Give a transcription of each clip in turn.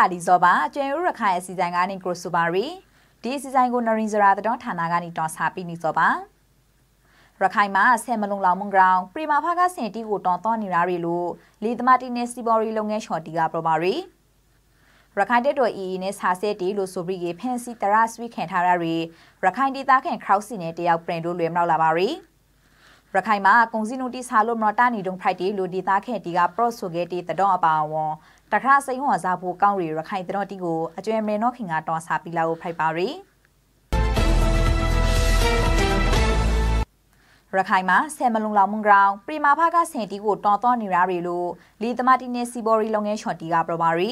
ကာလီဇောပါကျွေရူရခိုင်အစီအစဉ်ကနေကိုဆိုပါရီဒီအစီအစဉ်ကိုနရင်စရာတတော်ဌာနကနေတော်စာပြီးနေဇောပါရခိုင်မှာဆယ်မလုံလောင်မုံကောင်ပရီမာဖာကစင်တီကိုတော်တော်နေရာရီလို့လေသမတီနဲ့စီပေါ်ရီလုပ်ငန်းချော်တီကပရမာရီရခိုင်တက်တော်အီအီနဲ့ဆာဆဲတီလို့ဆိုပြီးဖန်စီတရာဆွေးခင်ထားရရီရခိုင်ဒေသခံခရောက်စီနဲ့တယောက်ပရင်တို့လွယ်မလောက်လာပါရီရခိုင်မှာကုံစီနူတီဆာလို့မတော်တာနေတုံဖိုက်တီလူဒီသားခဲတီကပရော့ဆိုခဲတီတတော်အပါဝွန်တခါစိန်ဝါစားဖို့ကောင်းရီရခိုင်တော်တီကိုအကျွဲမင်းတော့ခင်ကတော်စာပီလာကိုဖိုက်ပါရီရခိုင်မှာဆယ်မလုံလောက်မွန်ဂရောင်ပရီမာဖာကဆင်တီကိုတော်တော်နေရရီလို့လီသမာတီနဲ့စီဘော်ရီလုံငယ်ချော်တီကပြောပါရီ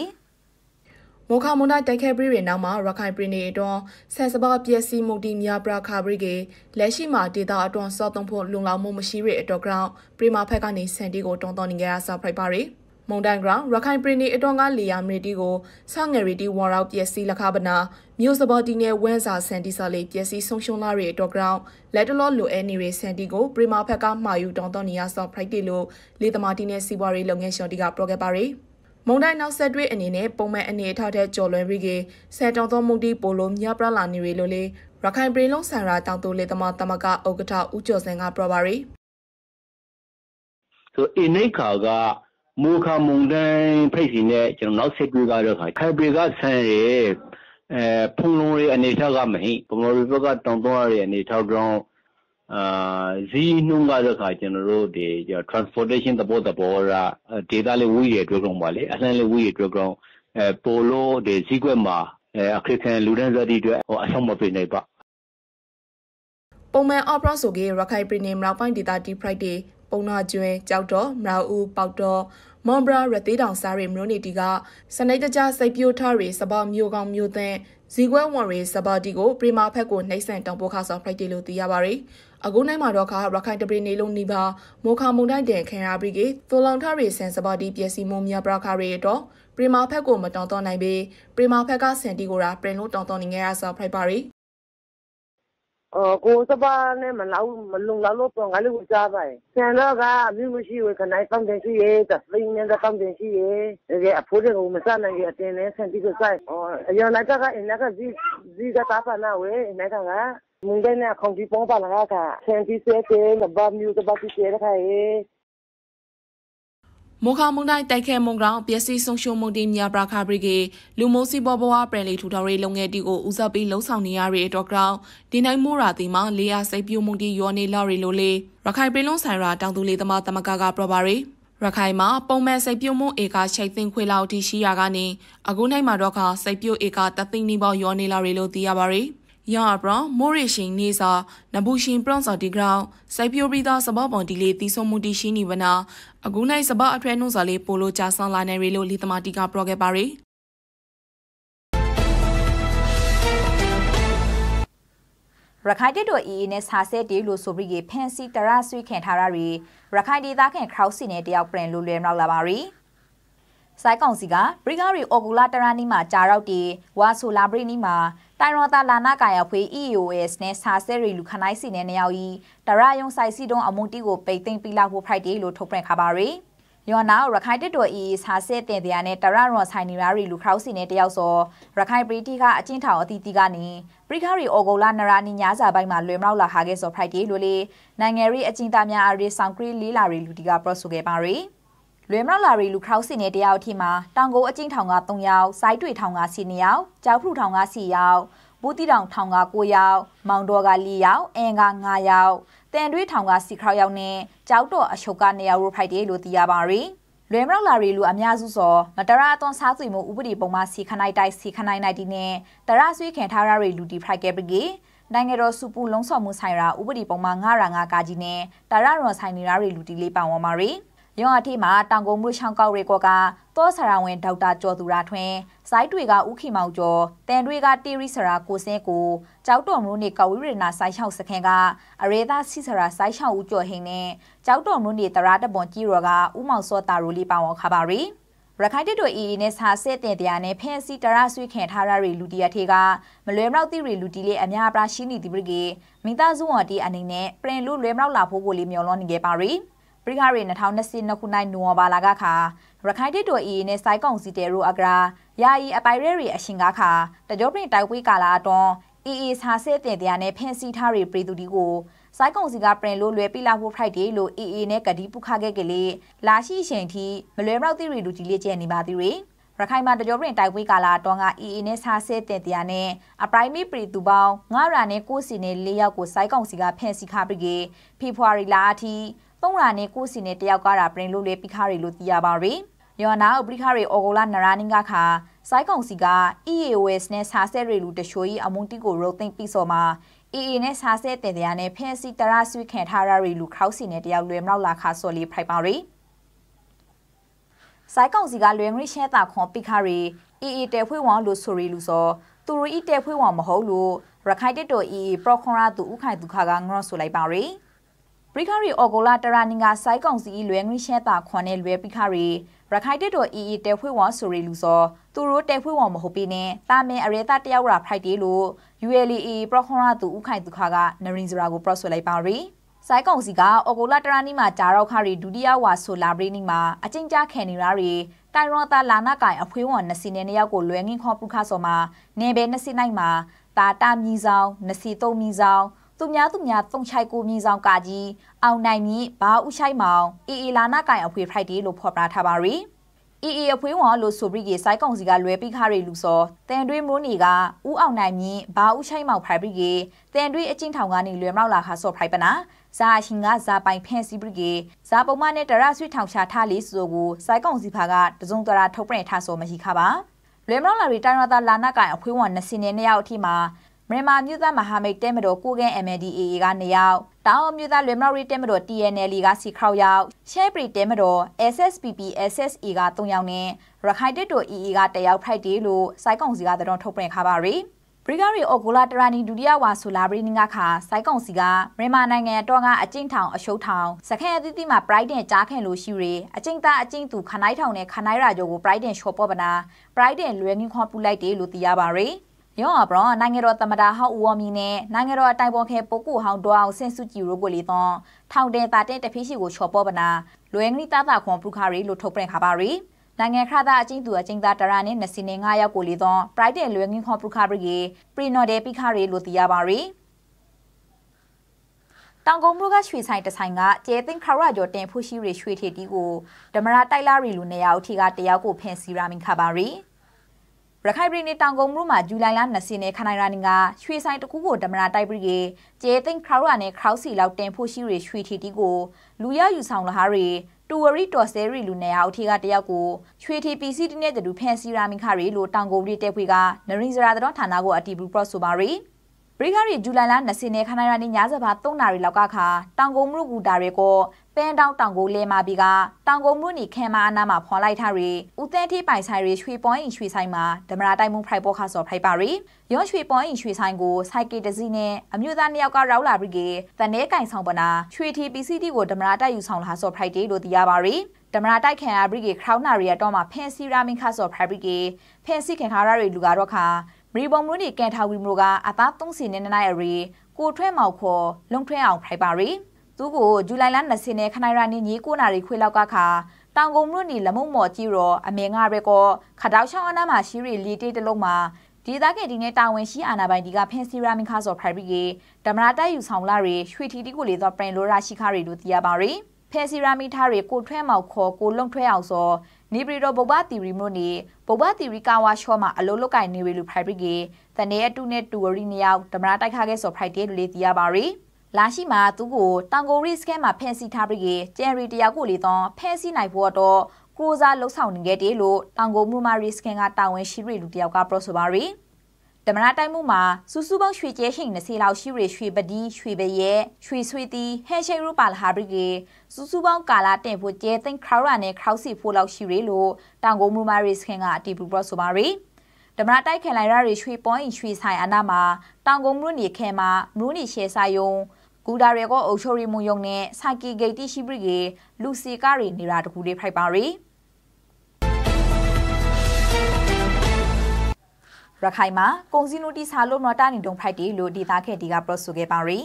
မောခမွန်ဒိုက်တိုက်ခဲပရီရဲ့နောက်မှာရခိုင်ပရီနေအတွန်းဆန်စဘာပျက်စီးမှုတီမြပရာခါပရီကလက်ရှိမှာဒေတာအတွန်းစော့သုံးဖို့လုံလောက်မှုမရှိရတဲ့အတွက် ground ပရီမာဖက်ကနေဆန်တီကိုတွန်းတော်နေကြရဆာဖိုက်ပါရီ။မုန်တန်ဂရောင်းရခိုင်ပရင်နီအတော်ကလီယာမရီတီကိုဆငယ်ရီတီဝါရောက်ပျက်စီးလခပနာမြို့စဘော်တီနယ်ဝန်းစာဆန်တီစာလေးပျက်စီးဆုံးရှုံးလာတဲ့အတော်ဂရောင်းလက်တလောလိုအဲနေရီဆန်တီကိုပရီမာဖက်ကမှာယူတောင်းတော့နေရဆော့ဖရိုက်တီလိုလေသမာတီနယ်စီးပွားရေးလုပ်ငန်းရှင်တီကပြောခဲ့ပါရီမုန်တိုင်းနောက်ဆက်တွဲအနေနဲ့ပုံမှန်အနေအထားတဲ့ကြော်လွန်ပြီးကဆယ်တောင်သောမုန်တီပိုလိုမြပလာနေရီလိုလေရခိုင်ပရင်လုံးဆန်ရာတောင်တိုလေသမာတမကဥက္ကဋ္ဌဦးကျော်စင်ကပြောပါရီဆိုအိနိခါကမိုးခါမုန်တိုင်းဖိတ်စီနဲ့ကျွန်တော်နောက်ဆက်တွဲကတော့ခိုင်ပေကဆန်ရဲအဲဖုံလုံးရဲ့အနေထားကမဟိဗမော်ရီဘက်ကတောင်သွားရဲ့အနေထားကောင်အာဇီနှုံးကတော့ခါကျွန်တော်တို့ဒီ transportation သဘောသဘောရာ data လေးဝီရဲ့အတွက်ကောင်ပါလေအလန်းလေးဝီရဲ့အတွက်ကောင်အဲပိုလို့ဒီဈေးကွက်မှာအဲအခက်ခဲလူဒန်းဇာတိအတွက်ဟောအဆောင်မပေးနိုင်ပါပုံမှန် opera ဆိုကေရခိုင်ပြည်နယ်မြောက်ပိုင်းဒေသတီ Friday ပုံနာကျွန်းကြောက်တော်မရအူပေါတော့မွန်ဘရာရသေးတောင်စားရီမရိုနီတီကစနိတ်တကြစိတ်ပြိုထားရီစပောက်မျိုးကောင်းမျိုးသင်းဇီကွဲဝန်ရီစပါတီကိုပရီမာဖက်ကိုနှိမ့်ဆန်တောင်ပိုခါဆောင်ဖရိုက်တီလို့သိရပါရယ်အခုနိုင်မှာတော့ခါရခိုင်တပရီနေလုံးနီပါမောခါမုန်တိုင်းတန်ခံရပြီးကသွလောင်ထရီဆန်စပါတီပျက်စီးမှုများပရခရီတော့ပရီမာဖက်ကိုမတောင်းတော့နိုင်ပေပရီမာဖက်ကဆန်တီကိုရာပရင်လို့တောင်းတော့နေရဆောင်ဖရိုက်ပါရယ်哦，我这把那么老么弄老老多，俺都会加呗。现在个没有机会，可能放电视也，这十一年在放电视也，那个铺着我们上那个电视看这个在。哦，原来这个那个自自个打扮那位，那个啊，明天呢空气 bomba 那个，天气晒晒，那把没有这把去晒了开。မွန်ခါမုန်တိုင်းတိုက်ခဲမုန်ကောင်ပျက်စီးဆုံးရှုံးမှုတွေမြပရာခဘရီကေလူမျိုးစီပေါ်ဘွားပရန်လီထူထော်ရေးလုပ်ငန်းတီကိုဦးစားပေးလှုံ့ဆော်နေရတဲ့အတွက်ကောင်ဒီနိုင်မိုးရာတီမှာလေယာစိတ်ပြိုမှုတွေရောနေလာရီလိုလေရခိုင်ပြည်လုံးဆိုင်ရာတောင်သူလေးသမားတမကကပရပါရီရခိုင်မှာပုံမဲ့စိတ်ပြုံးမှုဧကရှိတ်သိန်းခွေလောက်အထိရှိရာကနေအခုနိုင်မှာတော့ကစိတ်ပြုတ်ဧကတသိန်းနီးပေါင်းရောနေလာရီလို့သိရပါရီ။ယောင်အပရမိုးရရှင်နေစာနဘူးရှင်ပရွန်စာဒီဂရောင်းစိုက်ပြိုပြီးသားစပပေါ်ဒီလေးတီဆုံမှုတီရှိနေဝနာအခုနိုင်စပအထွဲနှုံစာလေးပိုလိုချဆောင်လာနေရီလို့လေသမာတီကပရောဂက်ပါရီရခိုင်တေတိုအီအင်းနဲ့ဆာဆဲတေလို့ဆိုပြီးဖန်စီတရဆွေးခင်ထားရရီရခိုင်ဒေသခင်ခရောက်စီနဲ့တယောက်ပြန်လိုလွယ်မြောက်လာပါရီ။စိုက်ကောင်စီကဘရီဂါရီအော်ဂူလာတရာနီမှာကြာရောက်တီဝါဆိုလာဘရီနီမှာတိုင်ရောတာလာနာကာယဖွေ EOS နဲ့စာဆဲရီလူခနိုင်စီနဲ့နေရောက်ဤတရာယုံဆိုင်စီတုံးအမုန်တီကိုပိတ်သိမ့်ပြီးလာဖို့ Friday လို့ထုတ်ပြန်ခါပါရီယောနာရခိုင်တစ်တော်ဤစာဆဲတင်တရားနဲ့တရရွန်ဆိုင်နီရာရီလူခရောက်စီနဲ့တယောက်စောရခိုင်ပရီတီကအချင်းထောင်အတီတီကနေပရိခရီအော်ဂိုလာနရာနီညာစာပိုင်းမှာလွယ်မောက်လာခါခဲ့စော Friday လို့လေနိုင်ငံရေးအချင်းသားများအရေးဆောင်ကရီလေးလာရီလူတီကပြောဆိုခဲ့ပါရီ။လွယ်မလာရီလူခရောက်စီနေတယောက်အထိမှာတောင်ကိုအကျဉ်ထောင်က3ယောက်၊စိုက်တွေထောင်က4ယောက်၊ကြောက်ဖူထောင်က4ယောက်၊ဘူးတီတောင်ထောင်က9ယောက်၊မောင်တော်က4ယောက်၊အင်က9ယောက်၊တန်တွေးထောင်က4ခရောက်ယောက်နဲ့ကြောက်တော်အချုပ်က2ယောက်ရိုဖိုက်တယ်လို့သိရပါရီ။လွယ်မလာရီလူအများစုစောမတရာအသွန်စားသွေမှုဥပဒေပုံမှာစီခနိုင်တိုက်စီခနိုင်နိုင်ဒီနဲ့တရာဆွေးခင်ထားရရီလူဒီဖိုက်ကပကေနိုင်ငံတော်စုပူလုံးဆောင်မှုဆိုင်ရာဥပဒေပုံမှာ9ရာ9ကာကြီးနဲ့တရာရွန်ဆိုင်နေရရီလူဒီလေးပါဝမာရီ။ရွာအထိမှာတောင်ကုန်မှုရှောင်းကောက်ရေကောကသောဆရာဝန်ဒေါက်တာကျော်သူရာထွန်းဇိုက်တွေကဥခိမောင်ကျော်တန်တွေကတီရီဆရာကိုစင်းကိုကြောက်တော်မျိုးနေကောက်ဝိရနာဆိုင်ချောက်စခန်းကအရေသာစီဆရာဆိုင်ချောက်ဦးကျော်ဟင်းနဲ့ကြောက်တော်မျိုးနေတရာတပွန်ကြီးရောကဥမောင်စောတာရိုလီပါဝန်ခါပါရီရခိုင်တပ်တော် EE နဲ့စာစစ်တင်တရားနဲ့ဖန်စီတရဆွေးခင်ထားရတဲ့လူတီရထေကမလွယ်မြောက်သည့်ရီလူတီလေးအများအပြားရှိနေသည်ပြကေမိသားစုဝန်တီအနေနဲ့ပရင်လူလွယ်မြောက်လာဖို့ကိုလေးမျောလွန်နေခဲ့ပါရီ။ရိခရီ2022ခုနိုင်နိုဝင်ဘာလကခါရခိုင်တိတိုအီနဲ့စိုက်ကောင်စီတဲရိုအဂရာယာယီအပိုင်ရဲရီအရှင်ကခါတကြောပရင်တိုက်ပွဲကာလာအတွန်းအီအီစာဆဲတင်တရားနဲ့ဖန်စီထားရီပြည်သူဒီကိုစိုက်ကုံစီကပရင်လို့လွယ်ပြလာဖို့ Friday လို့ AA နဲ့ကတိပုခခဲ့ကလေးလာရှိချိန်ထိမလွယ်မောက်သီရီလူကြီးလေးကျဲနေပါသေးရီရခိုင်မှာတကြောပရင်တိုက်ပွဲကာလာတောင်းက AA နဲ့စားဆဲတင်တရားနဲ့အပရိုင်မီပရီသူပေါင်းငါရာနဲ့ကိုစီနဲ့လေးယောက်ကိုစိုက်ကုံစီကဖန်စီခပရီကေဖေဖော်ဝါရီလအထိပုံရာနေကိုစီနေတယောက်ကားတာပရင်လို့လေပိခါရီလို့သိရပါရီယောနာအပရိခရီအော်ဂိုလာနရာနင်းကခါစိုက်ကောင်စီက EAOS နဲ့စာဆဲရီလူတရှိုးကြီးအမုံတီကိုရုတ်သိမ့်ပြီးစော်မှာ AA နဲ့စာဆဲတင်တရားနဲ့ဖဲစီတရာဆွေခံထားရရီလူခေါက်စီနဲ့တယောက်လွယ်မောက်လာခါစော်လီဖိုက်ပါရီစိုက်ကောင်စီကလွယ်ငရီရှဲတာခွန်ပိခါရီ AA တဲဖွေးဝောင်းလို့ဆိုရီလူစော်သူရီတဲဖွေးဝောင်းမဟုတ်လို့ရခိုင်တက်တော် AA ပရောခွန်ရာသူဥခိုင်သူခါကငရော့ဆိုလိုက်ပါရီ။ရိခရီအော်ဂိုလာတရာနင်္ဂါစိုက်ကောင်စီလွယ်ငွေရှဲတာခွန်နဲ့လွယ်ပိခရီရခိုင်တက်တော် EE တဲဖွဲ့ဝါဆိုရီလူစောသူတို့တဲဖွဲ့ဝါမဟုတ်ပြီနဲ့တာမင်အရေတာတယောက်ရာဖိုက်တေးလို့ ULAE ပရခွန်ရသူဥခိုင်သူခါကနရင်စရာကိုပရဆွဲလိုက်ပါရီစိုက်ကောင်စီကအော်ဂိုလာတရာနီမှာဂျာရောက်ခရီဒုတိယဝါဆိုလာဘရီနီမှာအကျဉ်းချခံနေရရီတိုင်ရောတာလာနာကိုင်အဖွေးဝန်နစီနဲ့နှစ်ယောက်ကိုလွယ်ငင်းခေါ်ပုခဆော်မှာနေဘဲနစီနိုင်မှာတာတာမြီဆောင်နစီသုံးမြီဆောင်သူများသူများသုံးချိုက်ကိုမြင်းဆောင်ကကြီးအောင်နိုင်မြင့်ဘာဦးချိုက်မောင်အေအေလာနာကိုင်အဖွေဖိုက်တီလို့ဖော်ပြထားပါရီအေအေအဖွေးဝါလို့ဆိုပြီးကြီးစိုက်ကောင်စီကလွဲပြီးခါရီလူစောတန်တွင်းမိုးနေကဦးအောင်နိုင်မြင့်ဘာဦးချိုက်မောင်ဖိုက်ပြီးကြီးတန်တွင်းအချင်းထောင်ကနေလွယ်မောက်လာခါစော့ဖိုက်ပနာဇာရှင်ကဇာပိုင်ဖန်စီပြီးကြီးဇာပုံမနဲ့တရဆွေထောင်ရှာထားလေးဆိုကိုစိုက်ကောင်စီဖာကတစုံတရာထုတ်ပြန်ထားစောမရှိခါပါလွယ်မောက်လာရီတိုင်းရတာလာနာကိုင်အဖွေးဝါ20နဲ့နှစ်ယောက်အထိမှာမြန်မာမြို့သားမဟာမိတ်တဲမတော်ကိုကင်း MNDAA က၂ယောက်တောင်မြို့သားလွယ်မော်ရီတဲမတော် TNL ကစီခေါရောက်ရှဲပရီတဲမတော် SSPP SSA က၃ယောက်နဲ့ရခိုင်တက်တော် EE က၁ယောက်ဖိုက်တေးလို့စိုက်ကောင်စီကသတော်ထုတ်ပြန်ခါပါရီဘရီဂရီအော်ဂိုလာတရာနီဒုတိယဝါဆိုလာဘရီနင်းကခါစိုက်ကောင်စီကမြန်မာနိုင်ငံတော်ကအကျင့်ထောင်အရှုပ်ထောင်စခဲအသီးသီးမှာ pride နဲ့ကြားခင်လို့ရှိရအကျင့်သားအကျင့်သူခနိုင်းထောင်နဲ့ခနိုင်းရာကျော်ကို pride ရှော့ပေါ်ပနာ pride လွယ်ငင်းခွန်ပူလိုက်တယ်လို့သိရပါရယ်ရောအပရောနိုင်ငံတော်သမ္မတဟောက်ဦးဝမီနဲ့နိုင်ငံတော်အတိုင်ပေါ်ခဲပိုကူဟောင်းဒေါအောင်ဆင်စုကြည်ရိုးကိုလီသွန်ထောင်တဲတာတဲတဖိရှိကိုချော်ပေါ်ပနာလွယ်ငရီတတာခွန်ပူခါရီလို့ထုတ်ပြန်ခါပါရီနိုင်ငံခရတာအချင်းသူအချင်းသားတရာနဲ့25ရောက်ကိုလီသွန် Pride လွယ်ငင်းခွန်ပူခါရီပရီနော်ဒဲပိခါရီလို့သိရပါရီတောင်ကုန်းမြို့ကရွှေဆိုင်တဆိုင်ကကျဲသိန်းခရကျော်တင်ဖူးရှိရရွှေထေတီကိုဓမ္မရာတိုက်လာရီလူနေရာအထိကတယောက်ကိုဖန်စီရာမင်ခါပါရီ။ရခိုင်ပြည်နယ်တောင်ကုန်မြို့မှာဇူလိုင်လ20ရက်ခနိုင်ရာနေကရွှေဆိုင်တစ်ခုကိုဓမ္မရာတိုက်ပြီးကေကျေသိန်းခရော့ရနဲ့ခရော့စီလောက်တင်ဖို့ရှိရရွှေထီတီကိုလူရယူဆောင်လာဟာရီတူဝရီတော်ဆယ်ရီလူနယ်အောင်ထေကတယောက်ကိုရွှေထီ PC တင်းတဲ့တူဖန်စီရာမင်ခရီလို့တောင်ကုန်ပြည်တပ်ဖွဲ့ကနရင်းစရာတော်ဌာနကိုအတီးဘူးပရော့ဆိုပါရီပရိခရီဂျူလိုင်လ20ရက်ခဏရနေ့ညစပါ3နာရီလောက်ကခါတောင်ကုန်းမှုကူတာတွေကိုပန်းတောင်တောင်ကိုလဲမာပြီးကတောင်ကုန်းမှုနီခဲမအနာမှာဖွာလိုက်ထားရီဦးသဲထိပိုင်ဆိုင်ရီရွှေပွိုင်းရွှေဆိုင်မှာဓမရာတိုင်မှုဖိုက်ပေါ်ခါစော်ဖိုက်ပါရီရွှေရွှေပွိုင်းရွှေဆိုင်ကိုစိုက်ကေတစီနဲ့အမျိုးသားနှစ်ယောက်ကရောက်လာပြီးကတနဲကင်ဆောင်ပနာရွှေထီ PCD ကိုဓမရာတိုက်ယူဆောင်လာစော်ဖိုက်တယ်လို့သိရပါရီဓမ္မရာတိုက်ခံရဘရိကေခရောင်းနာရီရတော့မှာဖင်စီရာမင်ခါဆော့ဖရဘရိကေဖင်စီခင်ခါရရီလူကတော့ခါမရီဘုံမွန်းဒီကန်ထာဝီမရိုကအသား30နဲ့နိုင်အရီကိုထွဲမောက်ခေါ်လုံထွဲအောင်ဖိုက်ပါရီသူကိုဇူလိုင်လ20နဲ့ခနိုင်ရနေညီကိုနာရီခွေလောက်ကခါတောင်ကုံမွန်းဒီလမုံမော်ကြီးရောအမေငါရဲကောခတောက်ချောင်းအနားမှာရှိရီလီတေးတလုံးမှာဒေသခံဒီနဲ့တာဝန်ရှိအာဏာပိုင်ဒီကဖင်စီရာမင်ခါဆိုဖရိုက်ဘီကေတမရတိုက်ယူဆောင်လာရီရွှေထီတီကိုလေသောပရင်လိုရာရှိခါရီတို့သိရပါရီ။ဖဲစီရာမီထားတွေကိုထွဲမောက်ခေါ်ကိုလုံထွဲအောင်စောနီဘရီရိုဘဘတီရီမိုနီဘဘတီရီကာဝါရှောမှာအလုံးလုတ်ကင်နေရီလူဖရိုက်ပရီကေတနေအတုနဲ့တူဝရီနေရောက်ဓမရာတိုက်ခါခဲ့စောဖရိုက်တေလူလေးတီရပါရီလာရှိမှာသူကိုတန်ကိုရီစကဲမှာဖန်စီထားပရီကေကျန်ရီတယောက်ကိုလေတော့ဖန်စီနိုင်ဖို့တော့ကိုစားလှုပ်ဆောင်နေခဲ့တယ်လို့တန်ကိုမူမာရီစကန်ကတာဝန်ရှိရီလူတယောက်ကပြောဆိုပါရီဓမ္မရတိုင်းမှုမှာစုစုပေါင်းရွှေကျဲဟင်20လောက်ရှိရရွှေပဒီရွှေပရဲရွှေဆွေတီဟဲရှိရူပါလဟာဘရီကေစုစုပေါင်းကာလာတင်ဖို့ကျဲသိန်းခရောရာနဲ့ခရောက်စီဖို့လောက်ရှိရလို့တောင်ကိုမူမာရစ်ခင်ကအတီးပူပြောဆိုပါရီဓမ္မရတိုက်ခင်လိုက်ရရွှေပွိုင်းရွှေဆိုင်အနာမှာတောင်ကိုမူနီခဲမှာမူနီရှေဆိုင်ယုံဂူဒါရဲကောအုတ်ချိုရီမုံယုံနဲ့စာကီဂိတ်တီရှိပရီကေလူစီကာရီနေရာတကူလေးဖိုက်ပါရီ။ရခိုင်မှာကုံစင်းနူတီစာလို့မတာနေတုံဖိုက်တီလို့ဒေတာခဲ့တီကပြောဆိုခဲ့ပါရီ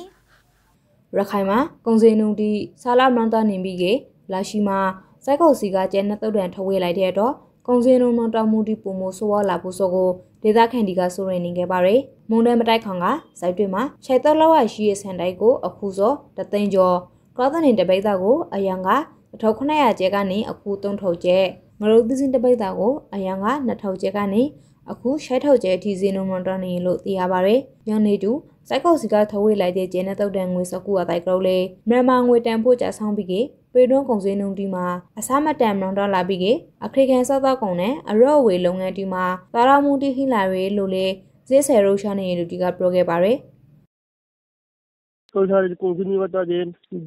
ရခိုင်မှာကုံစင်းနူတီစာလာမန်တာနေပြီးကလာရှိမှာစိုက်ကုတ်စီကကျဲနှစ်တုတ်တန်ထွက်ဝေးလိုက်တဲ့တော့ကုံစင်းနူမတော်မူတီပုံမဆိုးဝါလာဖို့ဆိုကိုဒေတာခန်တီကဆိုရင်နေခဲ့ပါရီမုံတဲ့မတိုက်ခေါင်ကစိုက်တွေမှာခြေသက်လောက်ရရှိရဲ့ဆန်တိုက်ကို အခုစောတသိန်းကျော်ကောသနေတပိတ်သားကိုအယံကအထောက်900ကျဲကနေအခု3000ကျဲငရုတ်သီးစင်းတပိတ်သားကိုအယံက2000ကျဲကနေအခုရှိုက်ထုတ်ကျဲဒီဇီနိုမွန်တော်နေလို့သိရပါရယ်။ယန်နေတူစိုက်ကောက်စီကထဝေးလိုက်တဲ့ကျင်းတဲ့တုတ်တန်ငွေစကူအတိုက်ကလေးမြန်မာငွေတန်ဖို့ကြဆောင်ပြီးကေပေတွန်းကုံစင်းနှုံတီမှာအစားမတန်မလွန်တော့လာပြီးကေအခရိကန်စောက်တော့ကုံနဲ့အရော့ဝေလုပ်ငန်းတီမှာသာရမူတီဟီလာရီလို့လေဈေးဆယ်ရိုရှာနေလူတီကပြောခဲ့ပါရယ်။ तो सारे कुंजी नहीं बता दे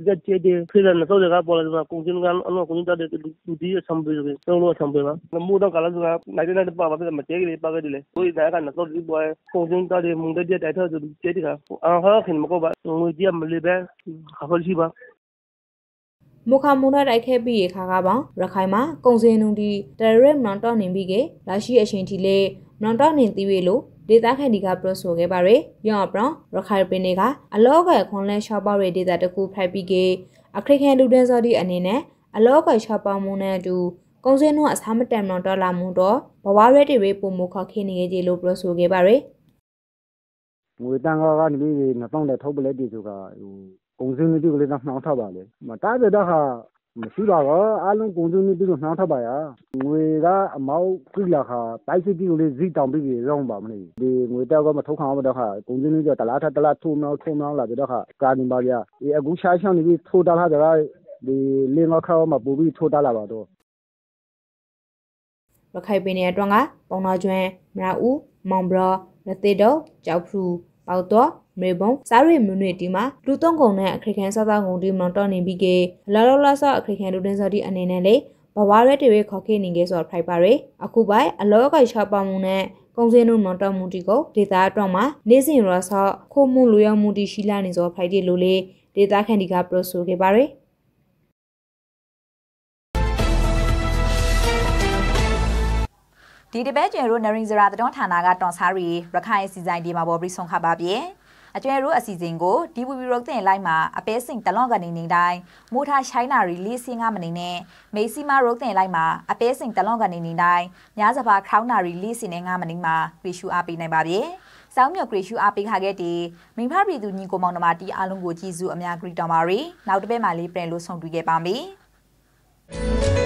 बच्चे दे फिर न तो जगह बोला जगह कुंजी का अनु कुंजी का दे दी संभव है तो वो संभव है मु तो काला जगह नाइट नाइट पापा पे मचे के पागे दिले कोई ना का न तो दी बॉय कुंजी का दे मुंडे दे टाइट जो दे दिखा आ हां खिन मको बा मुझे मिले बे खबर सी बा မခမုန်တိုက်ခဲ့ပြီးရခါကပါရခိုင်မှာကုံစင်နုံဒီတရရမွန်တော့နေပြီးကလာရှိအရှင်တီလေမွန်တော့နေသေးပြီလို့ဒေသခံတွေကပြောဆိုခဲ့ပါတယ်။ရောင်ပရောင်ရခိုင်ပင်တွေကအလောကခွန်လဲရှောက်ပေါတွေဒေသတကူဖိုက်ပြီးကအခရိကန်လူဒန်စော်ဒီအနေနဲ့အလောကရှောက်ပေါမှုနဲ့အတူကုံစင်းတို့အစားမတန်တော့ဒေါ်လာမှုတော့ဘဝရဲတွေပုံမခခင်းနေကြလို့ပြောဆိုခဲ့ပါတယ်။ငွေတန်ကားကနေပြီး2000လောက်ထုတ်ပလဲတီဆိုတာဟိုကုံစင်းတို့ကလည်းနှောင်းထားပါလေ။မတားတဲ့တော့ဟာမရှိပါဘူးအားလုံးကုန်စုံနေပြီးတော့နှောင်းထပ်ပါရငွေကအမောက်ပြလာခါတိုက်စစ်ပြီးလေဇီတောင်ပြီးပြီးရောင်းပါမလို့ဒီငွေတောက်ကမထုတ်ခံမတော့ခါကုန်စုံနေကြတလားထတလားထုံနှောင်းထုံနှောင်းလာပြီးတော့ခါကာနေပါဗျာဒီအခုရှားရှောင်းနေပြီးထိုးတာလားကြလားဒီလင်းောခါမှာပူပြီးထိုးတာလာပါတော့ရခိုင်ပင်ရဲ့အတွင်းကပုံတော်ကျွန်းမရဦးမောင်ဘရလက်သေးတော့ကြောက်ဖူပေါတော့နွေပုံဇာရီမွနွေတီမှာလူသုံးကုန်နဲ့အခရိကန်စောစောကုန်တီမောင်တော်နေပြီးကေလာလောလာဆော့အခရိကန်လူတင်စော်တီအနေနဲ့လေဘဝရဲတွေခေါ်ခေနေခဲ့ဆိုဖိုက်ပါရယ်အခုပိုင်အလောကချပါမှုနဲ့ကုံစင်းတို့မော်တော်မူတီကိုဒေတာအတွက်မှာနေစဉ်ရဆော့ခိုးမှုလူရောက်မှုတီရှိလာနေဆိုဖိုက်တယ်လို့လေဒေတာခန်ဒီကပရိုဆိုခဲ့ပါရယ်ဒီတပတ်ကျန်ရိုနရင်းစရာတတော်ဌာနကတွန်စားရီရခိုင်စီဆိုင်ဒီမှာပေါ်ပြီးဆုံးခပါပြေအကျွဲရိုးအစီအစဉ်ကို DPP ရုပ်သင်လိုက်မှာအပဲစင်တလွန်ကနေနေတိုင်းမိုထာရှိုင်းနာရီလေးစင်းကမနေနဲ့မေစီမာရုပ်သင်လိုက်မှာအပဲစင်တလွန်ကနေနေတိုင်းညာစဘာခေါင်းနာရီလေးစင်းနဲ့ငါမနေမှာပြေရှုအားပေးနိုင်ပါပြီ။စောင်းမြော်ဂရီရှုအားပေးခခဲ့တဲ့မိဖပြည်သူညီကိုမောင်နှမတီအားလုံးကိုကျေးဇူးအများဂရီတောင်ပါရီနောက်တစ်ပတ်မှလေးပြန်လို့ဆုံတွေ့ခဲ့ပါမယ်။